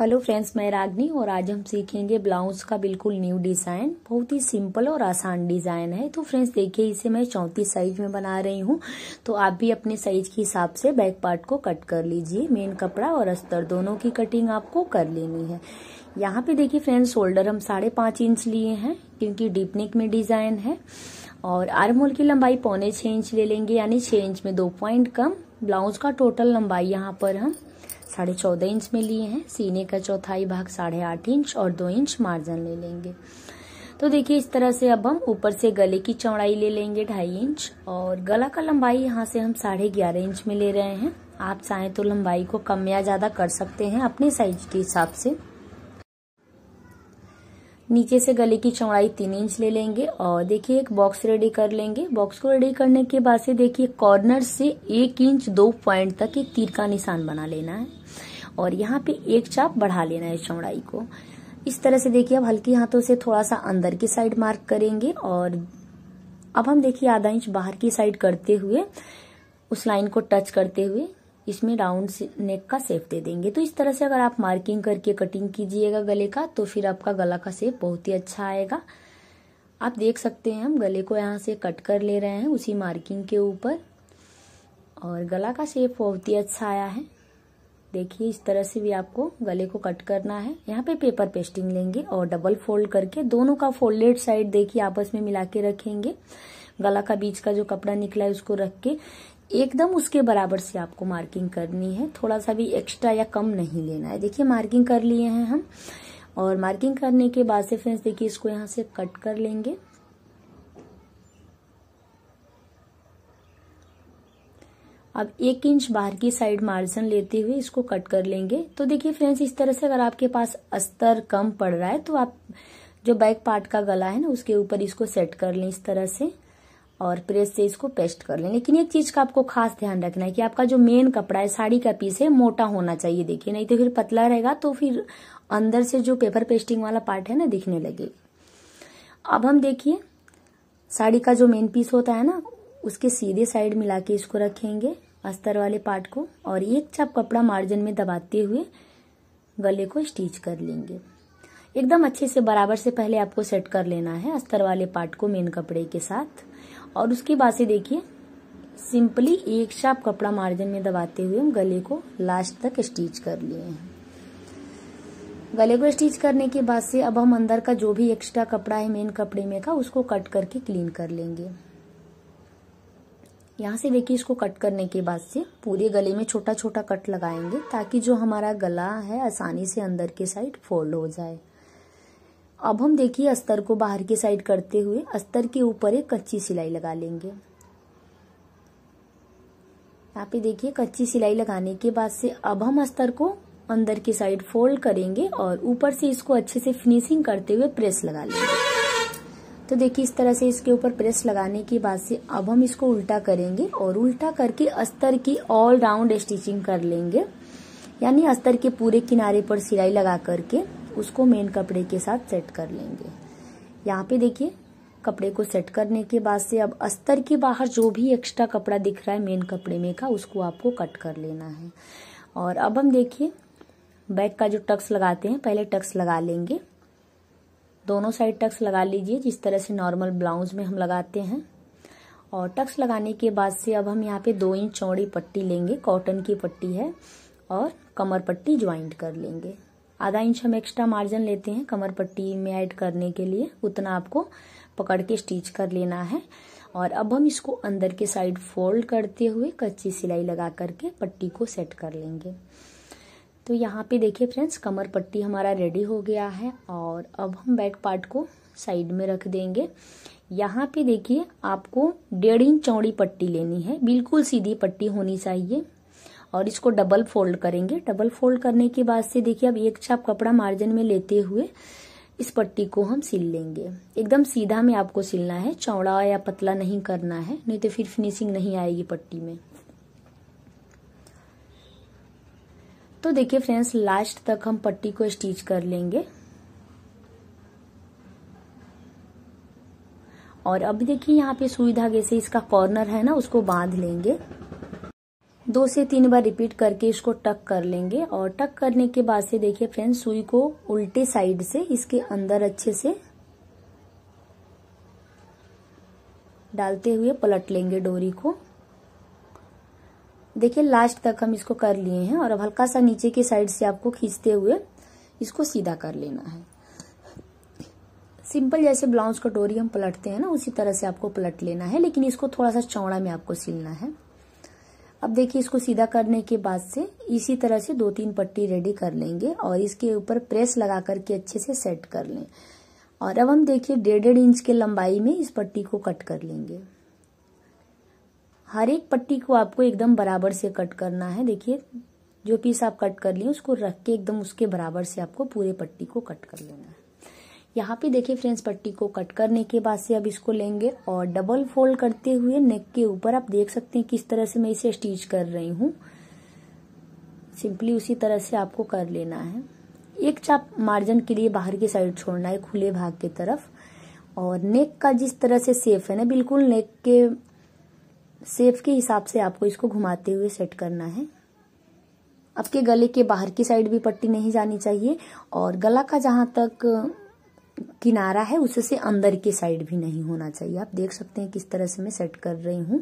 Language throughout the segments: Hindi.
हेलो फ्रेंड्स मैं रागनी और आज हम सीखेंगे ब्लाउज का बिल्कुल न्यू डिज़ाइन बहुत ही सिंपल और आसान डिज़ाइन है तो फ्रेंड्स देखिए इसे मैं चौंतीस साइज में बना रही हूँ तो आप भी अपने साइज के हिसाब से बैक पार्ट को कट कर लीजिए मेन कपड़ा और अस्तर दोनों की कटिंग आपको कर लेनी है यहाँ पे देखिए फ्रेंड्स शोल्डर हम साढ़े पांच इंच लिए हैं क्योंकि डीपनिक में डिज़ाइन है और आर्मोल की लंबाई पौने छः इंच ले लेंगे यानी छः इंच में दो पॉइंट कम ब्लाउज का टोटल लंबाई यहाँ पर हम साढ़े चौदह इंच में लिए हैं सीने का चौथाई भाग साढ़े आठ इंच और दो इंच मार्जिन ले लेंगे तो देखिए इस तरह से अब हम ऊपर से गले की चौड़ाई ले लेंगे ढाई इंच और गला का लंबाई यहाँ से हम साढ़े ग्यारह इंच में ले रहे हैं आप चाहें तो लंबाई को कम या ज़्यादा कर सकते हैं अपने साइज के हिसाब से नीचे से गले की चौड़ाई तीन इंच ले लेंगे और देखिए एक बॉक्स रेडी कर लेंगे बॉक्स को रेडी करने के बाद से देखिए कॉर्नर से एक इंच दो पॉइंट तक एक तीर का निशान बना लेना है और यहाँ पे एक चाप बढ़ा लेना है चौड़ाई को इस तरह से देखिए अब हल्के हाथों से थोड़ा सा अंदर की साइड मार्क करेंगे और अब हम देखिए आधा इंच बाहर की साइड करते हुए उस लाइन को टच करते हुए इसमें राउंड नेक का सेप दे देंगे तो इस तरह से अगर आप मार्किंग करके कटिंग कीजिएगा गले का तो फिर आपका गला का सेप बहुत ही अच्छा आएगा आप देख सकते हैं हम गले को यहाँ से कट कर ले रहे हैं उसी मार्किंग के ऊपर और गला का शेप बहुत ही अच्छा आया है देखिए इस तरह से भी आपको गले को कट करना है यहाँ पे पेपर पेस्टिंग लेंगे और डबल फोल्ड करके दोनों का फोल्डेड साइड देखिए आपस में मिला के रखेंगे गला का बीच का जो कपड़ा निकला है उसको रख के एकदम उसके बराबर से आपको मार्किंग करनी है थोड़ा सा भी एक्स्ट्रा या कम नहीं लेना है देखिए मार्किंग कर लिए हैं हम और मार्किंग करने के बाद से फ्रेंड्स देखिए इसको यहां से कट कर लेंगे अब एक इंच बाहर की साइड मार्जिन लेते हुए इसको कट कर लेंगे तो देखिए फ्रेंड्स इस तरह से अगर आपके पास अस्तर कम पड़ रहा है तो आप जो बैक पार्ट का गला है ना उसके ऊपर इसको सेट कर लें इस तरह से और प्रेस से इसको पेस्ट कर लें लेकिन एक चीज का आपको खास ध्यान रखना है कि आपका जो मेन कपड़ा है साड़ी का पीस है मोटा होना चाहिए देखिए नहीं तो फिर पतला रहेगा तो फिर अंदर से जो पेपर पेस्टिंग वाला पार्ट है ना दिखने लगेगा अब हम देखिए साड़ी का जो मेन पीस होता है ना उसके सीधे साइड मिला के इसको रखेंगे अस्तर वाले पार्ट को और एक चाप कपड़ा मार्जिन में दबाते हुए गले को स्टिच कर लेंगे एकदम अच्छे से बराबर से पहले आपको सेट कर लेना है अस्तर वाले पार्ट को मेन कपड़े के साथ और उसके बाद से देखिए सिंपली एक शाप कपड़ा मार्जिन में दबाते हुए हम गले को लास्ट तक स्टिच कर लिए हैं गले को स्टिच करने के बाद से अब हम अंदर का जो भी एक्स्ट्रा कपड़ा है मेन कपड़े में का उसको कट करके क्लीन कर लेंगे यहाँ से देखिए इसको कट करने के बाद से पूरे गले में छोटा छोटा कट लगाएंगे ताकि जो हमारा गला है आसानी से अंदर के साइड फोल्ड हो जाए अब हम देखिए अस्तर को बाहर की साइड करते हुए अस्तर के ऊपर एक कच्ची सिलाई लगा लेंगे यहाँ पे देखिए कच्ची सिलाई लगाने के बाद से अब हम अस्तर को अंदर की साइड फोल्ड करेंगे और ऊपर से इसको अच्छे से फिनिशिंग करते हुए प्रेस लगा लेंगे तो देखिए इस तरह से इसके ऊपर प्रेस लगाने के बाद से अब हम इसको उल्टा करेंगे और उल्टा करके अस्तर की ऑल राउंड स्टिचिंग कर लेंगे यानी अस्तर के पूरे किनारे पर सिलाई लगा करके उसको मेन कपड़े के साथ सेट कर लेंगे यहाँ पे देखिए कपड़े को सेट करने के बाद से अब अस्तर के बाहर जो भी एक्स्ट्रा कपड़ा दिख रहा है मेन कपड़े में का उसको आपको कट कर लेना है और अब हम देखिए बैक का जो टक्स लगाते हैं पहले टक्स लगा लेंगे दोनों साइड टक्स लगा लीजिए जिस तरह से नॉर्मल ब्लाउज में हम लगाते हैं और टक्स लगाने के बाद से अब हम यहाँ पे दो इंच चौड़ी पट्टी लेंगे कॉटन की पट्टी है और कमर पट्टी ज्वाइंट कर लेंगे आधा इंच हम एक्स्ट्रा मार्जिन लेते हैं कमर पट्टी में ऐड करने के लिए उतना आपको पकड़ के स्टिच कर लेना है और अब हम इसको अंदर के साइड फोल्ड करते हुए कच्ची सिलाई लगा करके पट्टी को सेट कर लेंगे तो यहाँ पे देखिए फ्रेंड्स कमर पट्टी हमारा रेडी हो गया है और अब हम बैक पार्ट को साइड में रख देंगे यहाँ पे देखिए आपको डेढ़ इंच चौड़ी पट्टी लेनी है बिल्कुल सीधी पट्टी होनी चाहिए और इसको डबल फोल्ड करेंगे डबल फोल्ड करने के बाद से देखिए अब एक छाप कपड़ा मार्जिन में लेते हुए इस पट्टी को हम सिल लेंगे एकदम सीधा में आपको सिलना है चौड़ा या पतला नहीं करना है नहीं तो फिर फिनिशिंग नहीं आएगी पट्टी में तो देखिए फ्रेंड्स लास्ट तक हम पट्टी को स्टिच कर लेंगे और अब देखिए यहाँ पे सुई धागे से इसका कॉर्नर है ना उसको बांध लेंगे दो से तीन बार रिपीट करके इसको टक कर लेंगे और टक करने के बाद से देखिए फ्रेंड्स सुई को उल्टे साइड से इसके अंदर अच्छे से डालते हुए पलट लेंगे डोरी को देखिए लास्ट तक हम इसको कर लिए हैं और अब हल्का सा नीचे की साइड से आपको खींचते हुए इसको सीधा कर लेना है सिंपल जैसे ब्लाउज का डोरी हम पलटते हैं ना उसी तरह से आपको पलट लेना है लेकिन इसको थोड़ा सा चौड़ा में आपको सिलना है अब देखिए इसको सीधा करने के बाद से इसी तरह से दो तीन पट्टी रेडी कर लेंगे और इसके ऊपर प्रेस लगा करके अच्छे से सेट कर लें और अब हम देखिए डेढ़ डेढ़ इंच के लंबाई में इस पट्टी को कट कर लेंगे हर एक पट्टी को आपको एकदम बराबर से कट करना है देखिए जो पीस आप कट कर लिए उसको रख के एकदम उसके बराबर से आपको पूरे पट्टी को कट कर लेना है यहाँ पे देखिए फ्रेंड्स पट्टी को कट करने के बाद से अब इसको लेंगे और डबल फोल्ड करते हुए नेक के ऊपर आप देख सकते हैं किस तरह से मैं इसे स्टिच कर रही हूँ सिंपली उसी तरह से आपको कर लेना है एक चाप मार्जिन के लिए बाहर की साइड छोड़ना है खुले भाग की तरफ और नेक का जिस तरह से सेफ है ना बिल्कुल नेक के सेफ के हिसाब से आपको इसको घुमाते हुए सेट करना है आपके गले के बाहर की साइड भी पट्टी नहीं जानी चाहिए और गला का जहां तक किनारा है उससे अंदर की साइड भी नहीं होना चाहिए आप देख सकते हैं किस तरह से मैं सेट कर रही हूं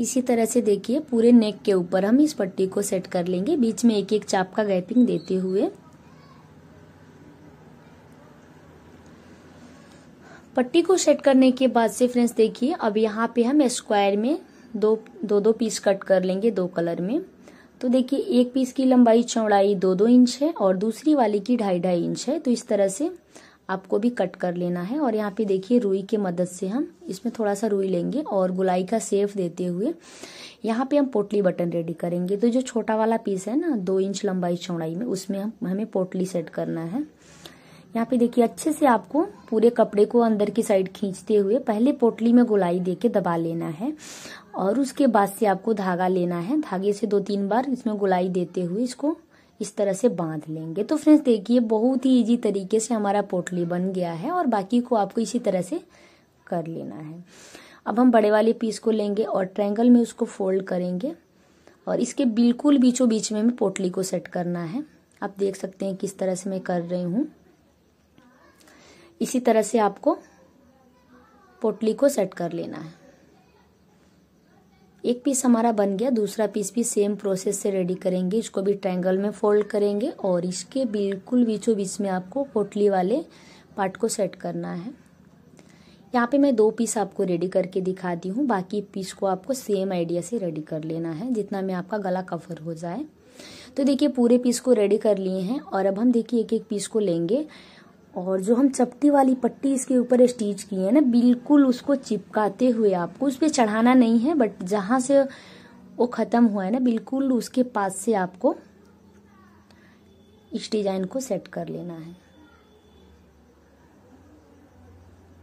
इसी तरह से देखिए पूरे नेक के ऊपर हम इस पट्टी को सेट कर लेंगे बीच में एक एक चाप का गैपिंग देते हुए पट्टी को सेट करने के बाद से फ्रेंड्स देखिए अब यहाँ पे हम स्क्वायर में दो दो दो पीस कट कर लेंगे दो कलर में तो देखिए एक पीस की लंबाई चौड़ाई दो दो इंच है और दूसरी वाली की ढाई ढाई इंच है तो इस तरह से आपको भी कट कर लेना है और यहाँ पे देखिए रुई के मदद से हम इसमें थोड़ा सा रुई लेंगे और गुलाई का सेफ देते हुए यहाँ पे हम पोटली बटन रेडी करेंगे तो जो छोटा वाला पीस है ना दो इंच लंबाई चौड़ाई में उसमें हम हमें पोटली सेट करना है यहाँ पे देखिए अच्छे से आपको पूरे कपड़े को अंदर की साइड खींचते हुए पहले पोटली में गुलाई देके दबा लेना है और उसके बाद से आपको धागा लेना है धागे से दो तीन बार इसमें गुलाई देते हुए इसको इस तरह से बांध लेंगे तो फ्रेंड्स देखिए बहुत ही इजी तरीके से हमारा पोटली बन गया है और बाकी को आपको इसी तरह से कर लेना है अब हम बड़े वाले पीस को लेंगे और ट्रायंगल में उसको फोल्ड करेंगे और इसके बिल्कुल बीचों बीच में हमें पोटली को सेट करना है आप देख सकते हैं किस तरह से मैं कर रही हूँ इसी तरह से आपको पोटली को सेट कर लेना है एक पीस हमारा बन गया दूसरा पीस भी सेम प्रोसेस से रेडी करेंगे इसको भी ट्रायंगल में फोल्ड करेंगे और इसके बिल्कुल बीचों बीच में आपको पोटली वाले पार्ट को सेट करना है यहाँ पे मैं दो पीस आपको रेडी करके दिखाती हूँ बाकी पीस को आपको सेम आइडिया से रेडी कर लेना है जितना में आपका गला कवर हो जाए तो देखिए पूरे पीस को रेडी कर लिए हैं और अब हम देखिए एक एक पीस को लेंगे और जो हम चपटी वाली पट्टी इसके ऊपर स्टिच की है ना बिल्कुल उसको चिपकाते हुए आपको उस पर चढ़ाना नहीं है बट जहाँ से वो ख़त्म हुआ है ना बिल्कुल उसके पास से आपको इस डिज़ाइन को सेट कर लेना है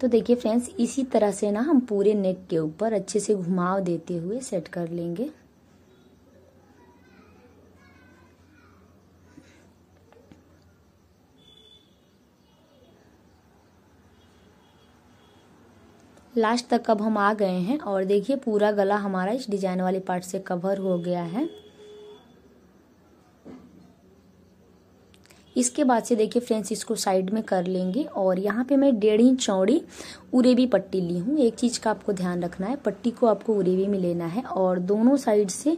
तो देखिए फ्रेंड्स इसी तरह से ना हम पूरे नेक के ऊपर अच्छे से घुमाव देते हुए सेट कर लेंगे लास्ट तक अब हम आ गए हैं और देखिए पूरा गला हमारा इस डिजाइन वाले पार्ट से कवर हो गया है इसके बाद से देखिए फ्रेंड्स इसको साइड में कर लेंगे और यहाँ पे मैं डेढ़ इंच चौड़ी उरेवी पट्टी ली हूँ एक चीज़ का आपको ध्यान रखना है पट्टी को आपको उरेवी में लेना है और दोनों साइड से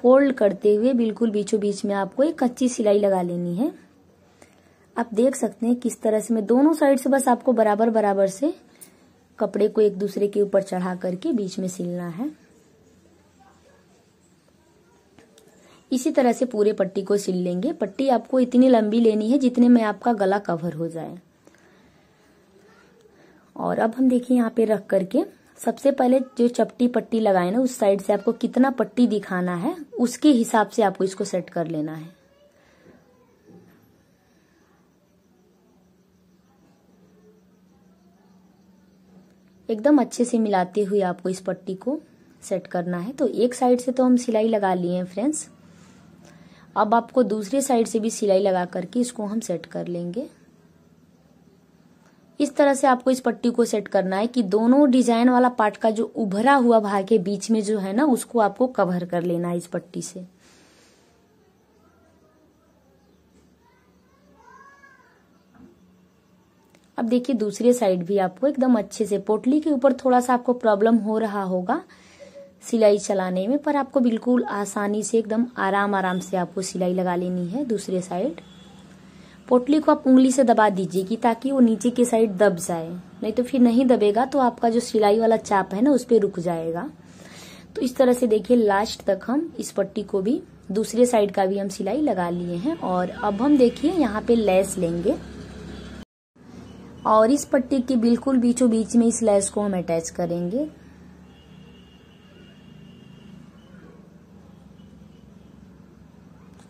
फोल्ड करते हुए बिल्कुल बीचों बीच में आपको एक कच्ची सिलाई लगा लेनी है आप देख सकते हैं किस तरह से मैं दोनों साइड से बस आपको बराबर बराबर से कपड़े को एक दूसरे के ऊपर चढ़ा करके बीच में सिलना है इसी तरह से पूरे पट्टी को सिल लेंगे पट्टी आपको इतनी लंबी लेनी है जितने में आपका गला कवर हो जाए और अब हम देखिए यहाँ पे रख करके सबसे पहले जो चपटी पट्टी लगाए ना उस साइड से आपको कितना पट्टी दिखाना है उसके हिसाब से आपको इसको सेट कर लेना है एकदम अच्छे से मिलाते हुए आपको इस पट्टी को सेट करना है तो एक साइड से तो हम सिलाई लगा लिए हैं फ्रेंड्स अब आपको दूसरे साइड से भी सिलाई लगा करके इसको हम सेट कर लेंगे इस तरह से आपको इस पट्टी को सेट करना है कि दोनों डिजाइन वाला पार्ट का जो उभरा हुआ भाग है बीच में जो है ना उसको आपको कवर कर लेना है इस पट्टी से अब देखिए दूसरे साइड भी आपको एकदम अच्छे से पोटली के ऊपर थोड़ा सा आपको प्रॉब्लम हो रहा होगा सिलाई चलाने में पर आपको बिल्कुल आसानी से एकदम आराम आराम से आपको सिलाई लगा लेनी है दूसरे साइड पोटली को आप उंगली से दबा दीजिए कि ताकि वो नीचे के साइड दब जाए नहीं तो फिर नहीं दबेगा तो आपका जो सिलाई वाला चाप है ना उस पर रुक जाएगा तो इस तरह से देखिए लास्ट तक हम इस पट्टी को भी दूसरे साइड का भी हम सिलाई लगा लिए हैं और अब हम देखिए यहाँ पे लेस लेंगे और इस पट्टी के बिल्कुल बीचों बीच में इस लेस को हम अटैच करेंगे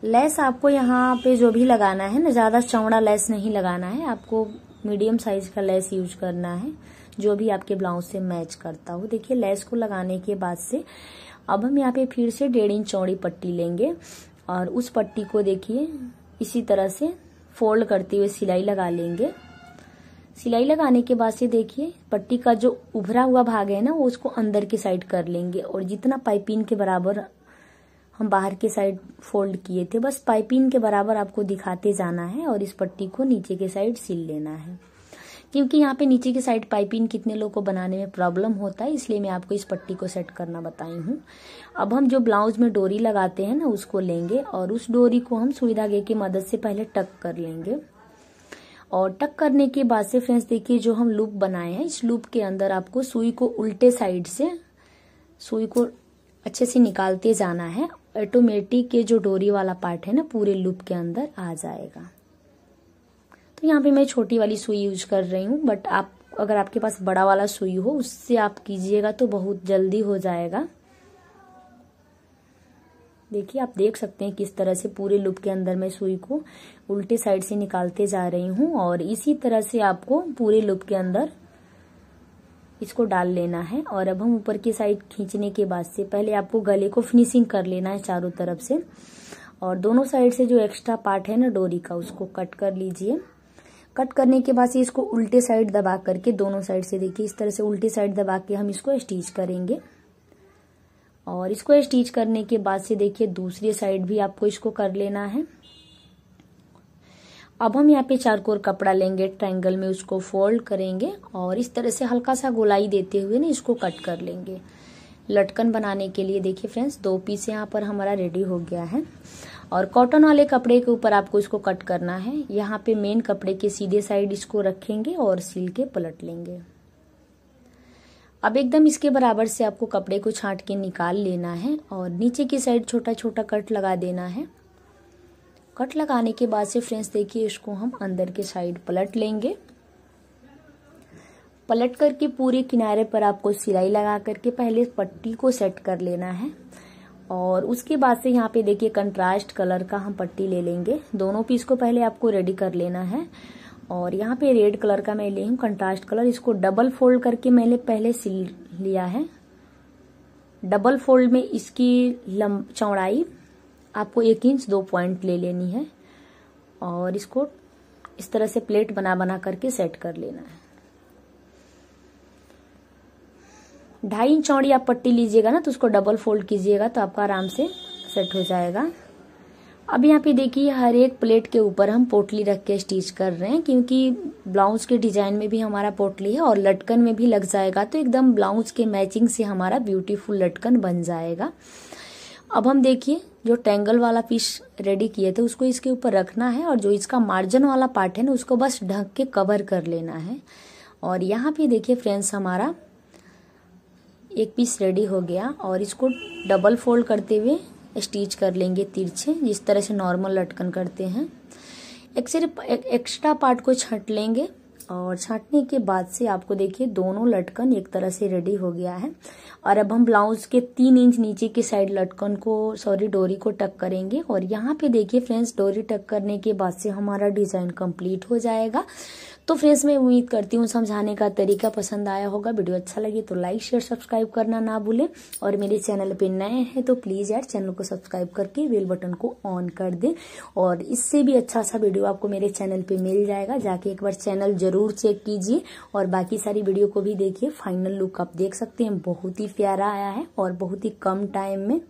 लेस आपको यहाँ पे जो भी लगाना है ना ज़्यादा चौड़ा लेस नहीं लगाना है आपको मीडियम साइज का लेस यूज करना है जो भी आपके ब्लाउज से मैच करता हो देखिए लेस को लगाने के बाद से अब हम यहाँ पे फिर से डेढ़ इंच चौड़ी पट्टी लेंगे और उस पट्टी को देखिए इसी तरह से फोल्ड करते हुए सिलाई लगा लेंगे सिलाई लगाने के बाद से देखिए पट्टी का जो उभरा हुआ भाग है ना वो उसको अंदर की साइड कर लेंगे और जितना पाइपिंग के बराबर हम बाहर के साइड फोल्ड किए थे बस पाइपिंग के बराबर आपको दिखाते जाना है और इस पट्टी को नीचे के साइड सिल लेना है क्योंकि यहाँ पे नीचे की साइड पाइपिंग कितने लोग को बनाने में प्रॉब्लम होता है इसलिए मैं आपको इस पट्टी को सेट करना बताई हूँ अब हम जो ब्लाउज में डोरी लगाते हैं ना उसको लेंगे और उस डोरी को हम सुविधा गे की मदद से पहले टक कर लेंगे और टक करने के बाद से फ्रेंड्स देखिए जो हम लूप बनाए हैं इस लूप के अंदर आपको सुई को उल्टे साइड से सुई को अच्छे से निकालते जाना है ऑटोमेटिक के जो डोरी वाला पार्ट है ना पूरे लूप के अंदर आ जाएगा तो यहाँ पे मैं छोटी वाली सुई यूज कर रही हूँ बट आप अगर आपके पास बड़ा वाला सुई हो उससे आप कीजिएगा तो बहुत जल्दी हो जाएगा देखिए आप देख सकते हैं किस तरह से पूरे लुप के अंदर मैं सुई को उल्टे साइड से निकालते जा रही हूँ और इसी तरह से आपको पूरे लुप के अंदर इसको डाल लेना है और अब हम ऊपर की साइड खींचने के बाद से पहले आपको गले को फिनिशिंग कर लेना है चारों तरफ से और दोनों साइड से जो एक्स्ट्रा पार्ट है ना डोरी का उसको कट कर लीजिए कट करने के बाद से इसको उल्टे साइड दबा करके दोनों साइड से देखिए इस तरह से उल्टे साइड दबा के हम इसको स्टिच करेंगे और इसको स्टिच करने के बाद से देखिए दूसरी साइड भी आपको इसको कर लेना है अब हम यहाँ पे चार कोर कपड़ा लेंगे ट्रायंगल में उसको फोल्ड करेंगे और इस तरह से हल्का सा गोलाई देते हुए ना इसको कट कर लेंगे लटकन बनाने के लिए देखिए फ्रेंड्स दो पीस यहाँ पर हमारा रेडी हो गया है और कॉटन वाले कपड़े के ऊपर आपको इसको कट करना है यहाँ पे मेन कपड़े के सीधे साइड इसको रखेंगे और सिल के पलट लेंगे अब एकदम इसके बराबर से आपको कपड़े को छांट के निकाल लेना है और नीचे की साइड छोटा छोटा कट लगा देना है कट लगाने के बाद से फ्रेंड्स देखिए इसको हम अंदर के साइड पलट लेंगे पलट करके पूरे किनारे पर आपको सिलाई लगा करके पहले पट्टी को सेट कर लेना है और उसके बाद से यहाँ पे देखिए कंट्रास्ट कलर का हम पट्टी ले लेंगे दोनों पीस को पहले आपको रेडी कर लेना है और यहाँ पे रेड कलर का मैं ली हूँ कंट्रास्ट कलर इसको डबल फोल्ड करके मैंने पहले सिल लिया है डबल फोल्ड में इसकी लंब चौड़ाई आपको एक इंच दो पॉइंट ले लेनी है और इसको इस तरह से प्लेट बना बना करके सेट कर लेना है ढाई इंच चौड़ी आप पट्टी लीजिएगा ना तो उसको डबल फोल्ड कीजिएगा तो आपका आराम से सेट हो जाएगा अब यहाँ पे देखिए हर एक प्लेट के ऊपर हम पोटली रख के स्टिच कर रहे हैं क्योंकि ब्लाउज के डिजाइन में भी हमारा पोटली है और लटकन में भी लग जाएगा तो एकदम ब्लाउज के मैचिंग से हमारा ब्यूटीफुल लटकन बन जाएगा अब हम देखिए जो टेंगल वाला पीस रेडी किए थे उसको इसके ऊपर रखना है और जो इसका मार्जिन वाला पार्ट है ना उसको बस ढक के कवर कर लेना है और यहाँ पे देखिए फ्रेंड्स हमारा एक पीस रेडी हो गया और इसको डबल फोल्ड करते हुए स्टिच कर लेंगे तिरछे जिस तरह से नॉर्मल लटकन करते हैं एक्स्ट्रा एक्स्ट्रा पार्ट को छट लेंगे और छाटने के बाद से आपको देखिए दोनों लटकन एक तरह से रेडी हो गया है और अब हम ब्लाउज के तीन इंच नीचे की साइड लटकन को सॉरी डोरी को टक करेंगे और यहाँ पे देखिए फ्रेंड्स डोरी टक करने के बाद से हमारा डिजाइन कंप्लीट हो जाएगा तो फ्रेंड्स मैं उम्मीद करती हूँ समझाने का तरीका पसंद आया होगा वीडियो अच्छा लगे तो लाइक शेयर सब्सक्राइब करना ना भूलें और मेरे चैनल पे नए हैं तो प्लीज़ यार चैनल को सब्सक्राइब करके बेल बटन को ऑन कर दें और इससे भी अच्छा सा वीडियो आपको मेरे चैनल पे मिल जाएगा जाके एक बार चैनल जरूर चेक कीजिए और बाकी सारी वीडियो को भी देखिए फाइनल लुक आप देख सकते हैं बहुत ही प्यारा आया है और बहुत ही कम टाइम में